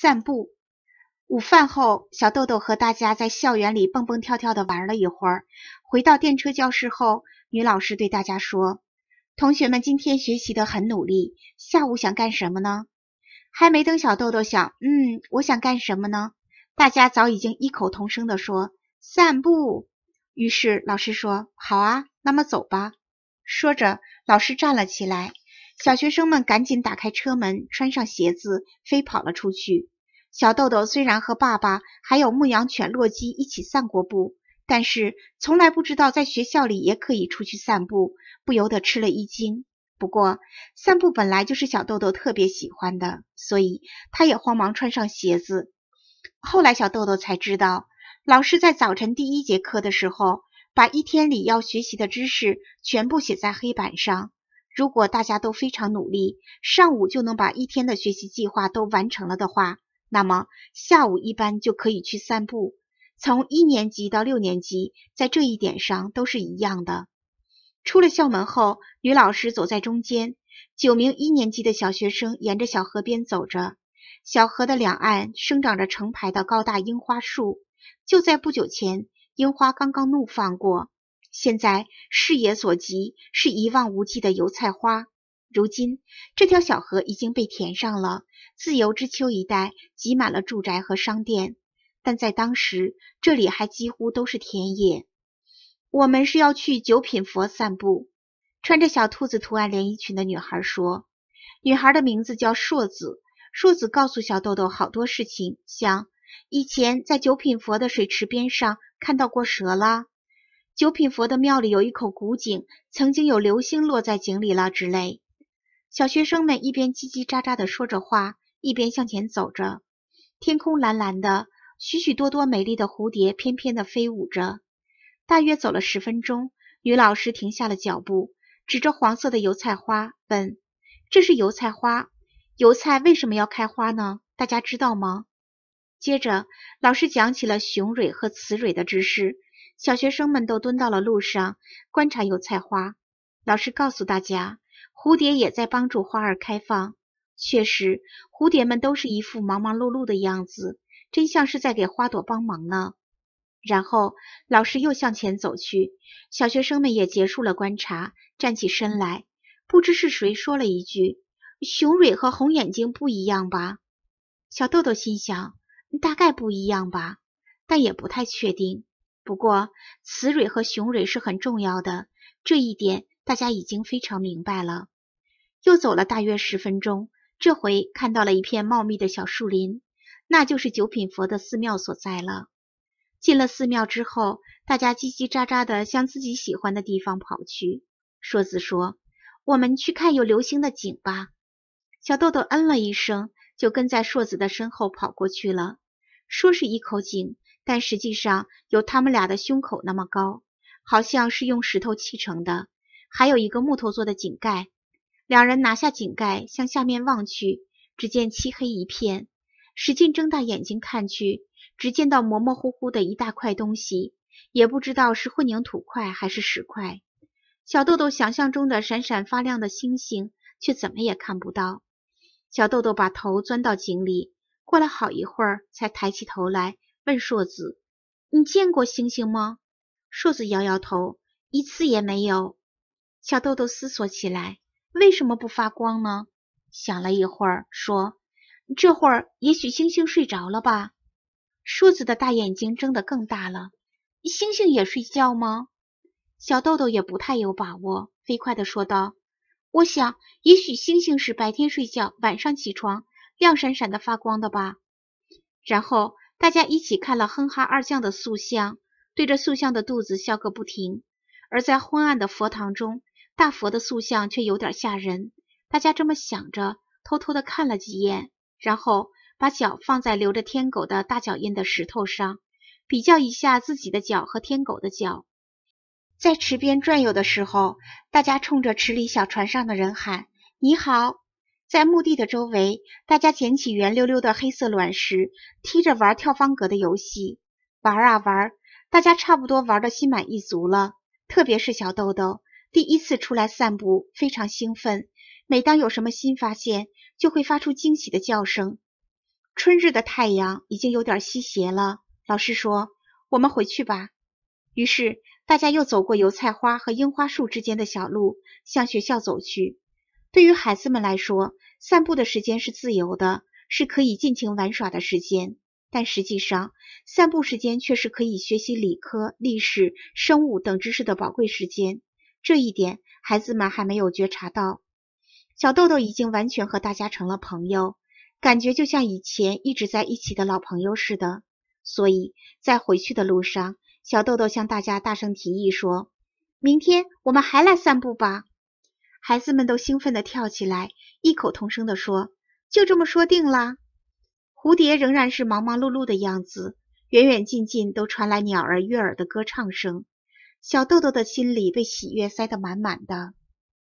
散步。午饭后，小豆豆和大家在校园里蹦蹦跳跳的玩了一会儿。回到电车教室后，女老师对大家说：“同学们，今天学习的很努力，下午想干什么呢？”还没等小豆豆想，“嗯，我想干什么呢？”大家早已经异口同声的说：“散步。”于是老师说：“好啊，那么走吧。”说着，老师站了起来。小学生们赶紧打开车门，穿上鞋子，飞跑了出去。小豆豆虽然和爸爸还有牧羊犬洛基一起散过步，但是从来不知道在学校里也可以出去散步，不由得吃了一惊。不过，散步本来就是小豆豆特别喜欢的，所以他也慌忙穿上鞋子。后来，小豆豆才知道，老师在早晨第一节课的时候，把一天里要学习的知识全部写在黑板上。如果大家都非常努力，上午就能把一天的学习计划都完成了的话，那么下午一般就可以去散步。从一年级到六年级，在这一点上都是一样的。出了校门后，女老师走在中间，九名一年级的小学生沿着小河边走着。小河的两岸生长着成排的高大樱花树，就在不久前，樱花刚刚怒放过。现在视野所及是一望无际的油菜花。如今，这条小河已经被填上了。自由之丘一带挤满了住宅和商店，但在当时，这里还几乎都是田野。我们是要去九品佛散步。穿着小兔子图案连衣裙的女孩说：“女孩的名字叫硕子。硕子告诉小豆豆好多事情，像以前在九品佛的水池边上看到过蛇啦。”九品佛的庙里有一口古井，曾经有流星落在井里了之类。小学生们一边叽叽喳喳地说着话，一边向前走着。天空蓝蓝的，许许多多美丽的蝴蝶翩翩地飞舞着。大约走了十分钟，女老师停下了脚步，指着黄色的油菜花问：“这是油菜花，油菜为什么要开花呢？大家知道吗？”接着，老师讲起了雄蕊和雌蕊的知识。小学生们都蹲到了路上观察油菜花。老师告诉大家，蝴蝶也在帮助花儿开放。确实，蝴蝶们都是一副忙忙碌碌的样子，真像是在给花朵帮忙呢。然后，老师又向前走去，小学生们也结束了观察，站起身来。不知是谁说了一句：“雄蕊和红眼睛不一样吧？”小豆豆心想：“大概不一样吧，但也不太确定。”不过，雌蕊和雄蕊是很重要的，这一点大家已经非常明白了。又走了大约十分钟，这回看到了一片茂密的小树林，那就是九品佛的寺庙所在了。进了寺庙之后，大家叽叽喳喳地向自己喜欢的地方跑去。硕子说：“我们去看有流星的景吧。”小豆豆嗯了一声，就跟在硕子的身后跑过去了。说是一口井。但实际上有他们俩的胸口那么高，好像是用石头砌成的，还有一个木头做的井盖。两人拿下井盖，向下面望去，只见漆黑一片。使劲睁大眼睛看去，只见到模模糊糊的一大块东西，也不知道是混凝土块还是石块。小豆豆想象中的闪闪发亮的星星，却怎么也看不到。小豆豆把头钻到井里，过了好一会儿，才抬起头来。问硕子：“你见过星星吗？”硕子摇摇头：“一次也没有。”小豆豆思索起来：“为什么不发光呢？”想了一会儿，说：“这会儿也许星星睡着了吧？”硕子的大眼睛睁得更大了：“星星也睡觉吗？”小豆豆也不太有把握，飞快的说道：“我想，也许星星是白天睡觉，晚上起床，亮闪闪的发光的吧。”然后。大家一起看了哼哈二将的塑像，对着塑像的肚子笑个不停。而在昏暗的佛堂中，大佛的塑像却有点吓人。大家这么想着，偷偷的看了几眼，然后把脚放在留着天狗的大脚印的石头上，比较一下自己的脚和天狗的脚。在池边转悠的时候，大家冲着池里小船上的人喊：“你好。”在墓地的周围，大家捡起圆溜溜的黑色卵石，踢着玩跳方格的游戏。玩啊玩，大家差不多玩的心满意足了。特别是小豆豆，第一次出来散步，非常兴奋。每当有什么新发现，就会发出惊喜的叫声。春日的太阳已经有点西斜了，老师说：“我们回去吧。”于是大家又走过油菜花和樱花树之间的小路，向学校走去。对于孩子们来说，散步的时间是自由的，是可以尽情玩耍的时间。但实际上，散步时间却是可以学习理科、历史、生物等知识的宝贵时间。这一点，孩子们还没有觉察到。小豆豆已经完全和大家成了朋友，感觉就像以前一直在一起的老朋友似的。所以在回去的路上，小豆豆向大家大声提议说：“明天我们还来散步吧。”孩子们都兴奋地跳起来，异口同声地说：“就这么说定了。”蝴蝶仍然是忙忙碌碌的样子，远远近近都传来鸟儿悦耳的歌唱声。小豆豆的心里被喜悦塞得满满的。